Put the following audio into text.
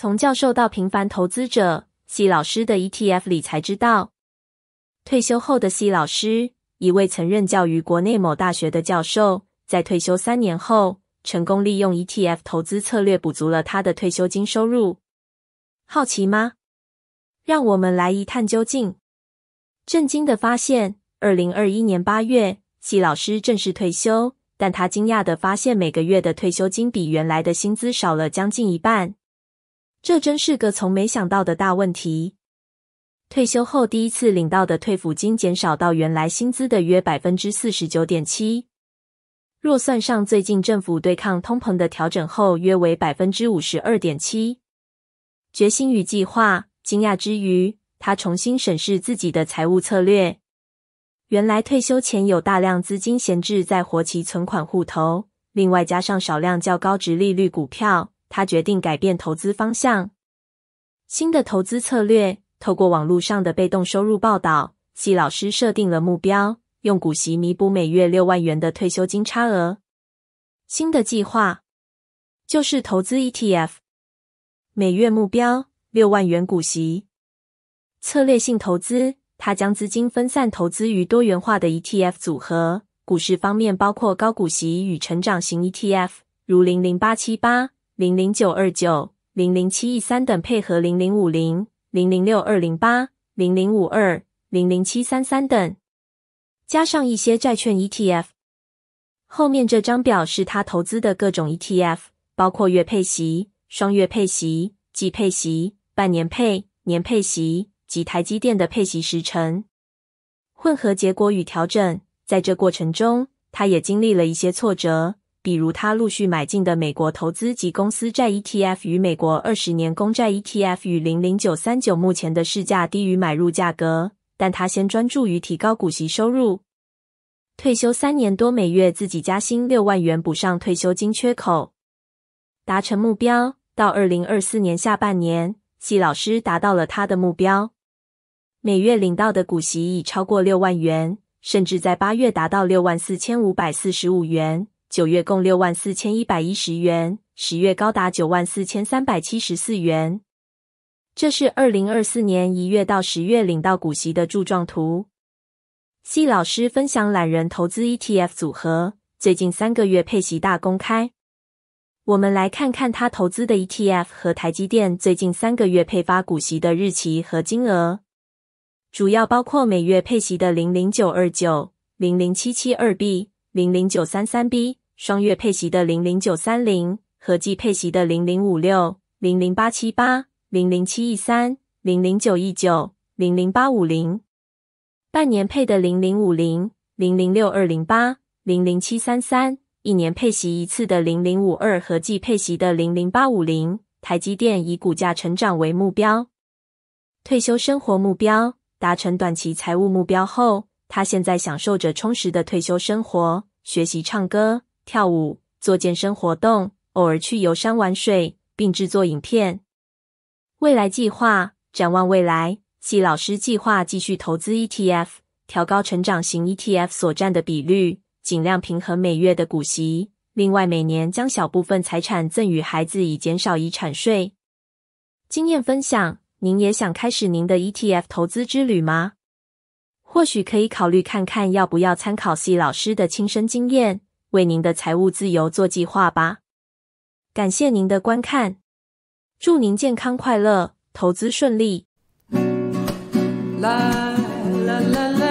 从教授到平凡投资者，C 老师的 ETF 理财之道。退休后的 C 老师，一位曾任教于国内某大学的教授，在退休三年后，成功利用 ETF 投资策略补足了他的退休金收入。好奇吗？让我们来一探究竟。震惊的发现，二零二一年八月，C 老师正式退休，但他惊讶的发现，每个月的退休金比原来的薪资少了将近一半。这真是个从没想到的大问题。退休后第一次领到的退抚金减少到原来薪资的约百分之四十九点七，若算上最近政府对抗通膨的调整后，约为百分之五十二点七。决心与计划，惊讶之余，他重新审视自己的财务策略。原来退休前有大量资金闲置在活期存款户头，另外加上少量较高值利率股票。他决定改变投资方向。新的投资策略透过网络上的被动收入报道，系老师设定了目标，用股息弥补每月六万元的退休金差额。新的计划就是投资 ETF，每月目标六万元股息。策略性投资，他将资金分散投资于多元化的 ETF 组合。股市方面包括高股息与成长型 ETF，如零零八七八。零零九二九、零零七一三等配合零零五零、零零六二零八、零零五二、零零七三三等，加上一些债券 ETF。后面这张表是他投资的各种 ETF，包括月配息、双月配息、季配息、半年配、年配息及台积电的配息时程。混合结果与调整，在这过程中，他也经历了一些挫折。比如，他陆续买进的美国投资及公司债 ETF 与美国二十年公债 ETF 与零零九三九，目前的市价低于买入价格。但他先专注于提高股息收入。退休三年多，每月自己加薪六万元，补上退休金缺口，达成目标。到二零二四年下半年，季老师达到了他的目标，每月领到的股息已超过六万元，甚至在八月达到六万四千五百四十五元。九月共六万四千一百一十元，十月高达九万四千三百七十四元。这是二零二四年一月到十月领到股息的柱状图。C 老师分享懒人投资 ETF 组合，最近三个月配息大公开。我们来看看他投资的 ETF 和台积电最近三个月配发股息的日期和金额，主要包括每月配息的零零九二九、零零七七二 B、零零九三三 B。双月配息的零零九三零，合计配息的零零五六零零八七八零零七一三零零九一九零零八五零，半年配的零零五零零零六二零八零零七三三，一年配息一次的零零五二，合计配息的零零八五零。台积电以股价成长为目标，退休生活目标达成，短期财务目标后，他现在享受着充实的退休生活，学习唱歌。跳舞、做健身活动，偶尔去游山玩水，并制作影片。未来计划展望未来系老师计划继续投资 ETF，调高成长型 ETF 所占的比率，尽量平衡每月的股息。另外，每年将小部分财产赠与孩子，以减少遗产税。经验分享：您也想开始您的 ETF 投资之旅吗？或许可以考虑看看要不要参考 C 老师的亲身经验。为您的财务自由做计划吧！感谢您的观看，祝您健康快乐，投资顺利！啦啦啦啦。